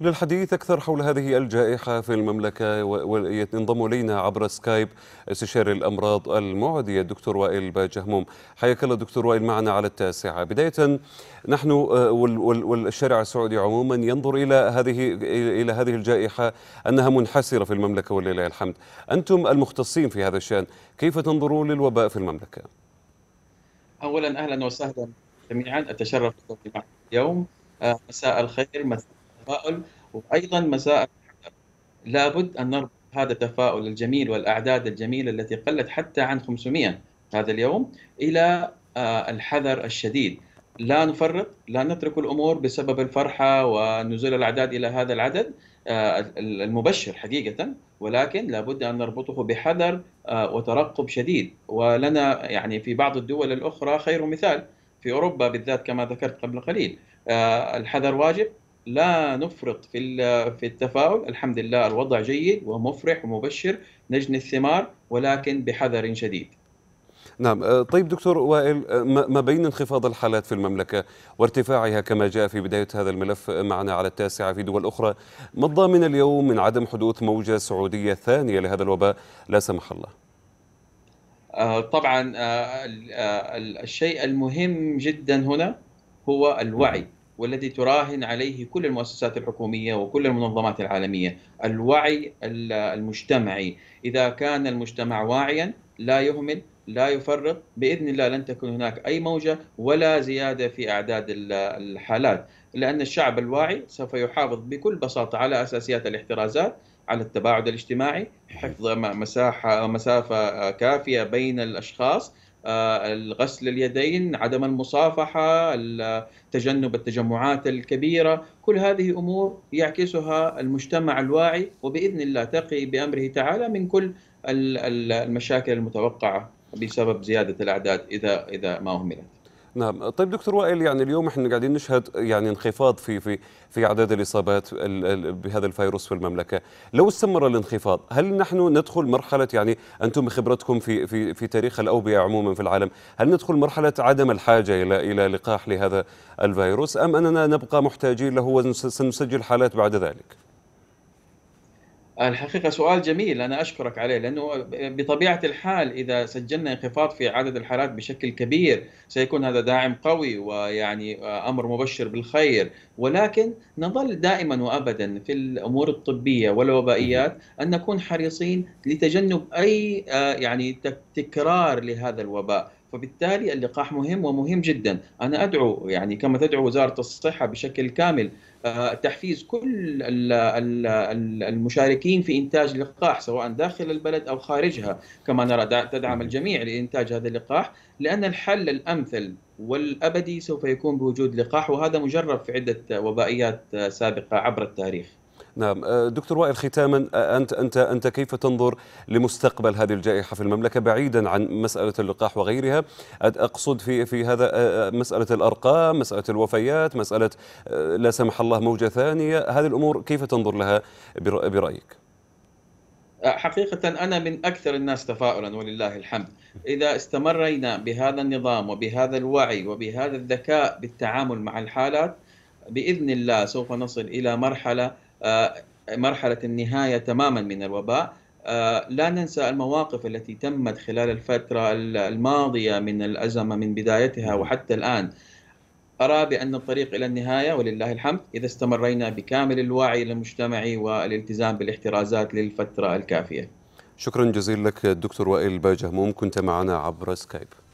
للحديث أكثر حول هذه الجائحة في المملكة وينضم إلينا عبر سكايب استشاري الأمراض المعدية الدكتور وائل باجهموم حياك الله دكتور وائل معنا على التاسعة بداية نحن آه، والشارع السعودي عموما ينظر إلى هذه إلى هذه الجائحة أنها منحسرة في المملكة ولله الحمد أنتم المختصين في هذا الشأن كيف تنظرون للوباء في المملكة؟ أولا أهلا وسهلا جميعا أتشرف بالتواصل اليوم آه، مساء الخير مساء التفاؤل وايضا مساء لابد ان نربط هذا التفاؤل الجميل والاعداد الجميله التي قلت حتى عن 500 هذا اليوم الى آه، الحذر الشديد لا نفرط لا نترك الامور بسبب الفرحه ونزول الاعداد الى هذا العدد آه، المبشر حقيقه ولكن لابد ان نربطه بحذر آه، وترقب شديد ولنا يعني في بعض الدول الاخرى خير مثال في اوروبا بالذات كما ذكرت قبل قليل الحذر واجب لا نفرط في في التفاؤل الحمد لله الوضع جيد ومفرح ومبشر نجني الثمار ولكن بحذر شديد نعم آه، طيب دكتور وائل آه، ما بين انخفاض الحالات في المملكة وارتفاعها كما جاء في بداية هذا الملف معنا على التاسعة في دول أخرى ما الضامن اليوم من عدم حدوث موجة سعودية ثانية لهذا الوباء لا سمح الله آه، طبعا الشيء المهم جدا هنا هو الوعي والذي تراهن عليه كل المؤسسات الحكوميه وكل المنظمات العالميه، الوعي المجتمعي، اذا كان المجتمع واعيا لا يهمل لا يفرط باذن الله لن تكون هناك اي موجه ولا زياده في اعداد الحالات، لان الشعب الواعي سوف يحافظ بكل بساطه على اساسيات الاحترازات على التباعد الاجتماعي، حفظ مساحه مسافه كافيه بين الاشخاص، آه، غسل اليدين عدم المصافحة تجنب التجمعات الكبيرة كل هذه أمور يعكسها المجتمع الواعي وبإذن الله تقي بأمره تعالى من كل المشاكل المتوقعة بسبب زيادة الأعداد إذا إذا ما أهملت نعم طيب دكتور وائل يعني اليوم احنا قاعدين نشهد يعني انخفاض في في في اعداد الاصابات بهذا الفيروس في المملكه لو استمر الانخفاض هل نحن ندخل مرحله يعني انتم بخبرتكم في في في تاريخ الاوبئه عموما في العالم هل ندخل مرحله عدم الحاجه الى الى لقاح لهذا الفيروس ام اننا نبقى محتاجين له وسنسجل حالات بعد ذلك الحقيقة سؤال جميل أنا أشكرك عليه لأنه بطبيعة الحال إذا سجلنا انخفاض في عدد الحالات بشكل كبير سيكون هذا داعم قوي ويعني أمر مبشر بالخير ولكن نظل دائما وابدا في الامور الطبيه والوبائيات ان نكون حريصين لتجنب اي آه، يعني تكرار لهذا الوباء فبالتالي اللقاح مهم ومهم جدا انا ادعو يعني كما تدعو وزاره الصحه بشكل كامل آه، تحفيز كل المشاركين في انتاج اللقاح سواء داخل البلد او خارجها كما نرى تدعم الجميع لانتاج هذا اللقاح لان الحل الامثل والابدي سوف يكون بوجود لقاح وهذا مجرب في عده وبائيات سابقه عبر التاريخ. نعم أه، دكتور وائل ختاما أه، انت انت انت كيف تنظر لمستقبل هذه الجائحه في المملكه بعيدا عن مساله اللقاح وغيرها اقصد في في هذا أه، مساله الارقام مساله الوفيات مساله لا سمح الله موجه ثانيه هذه الامور كيف تنظر لها برايك حقيقه انا من اكثر الناس تفاؤلا ولله الحمد إذا استمرينا بهذا النظام وبهذا الوعي وبهذا الذكاء بالتعامل مع الحالات بإذن الله سوف نصل إلى مرحلة آه، مرحلة النهاية تماما من الوباء آه، لا ننسى المواقف التي تمت خلال الفترة الماضية من الأزمة من بدايتها وحتى الآن أرى بأن الطريق إلى النهاية ولله الحمد إذا استمرينا بكامل الوعي المجتمعي والالتزام بالاحترازات للفترة الكافية شكرا جزيلا لك الدكتور وائل باجهموم كنت معنا عبر سكايب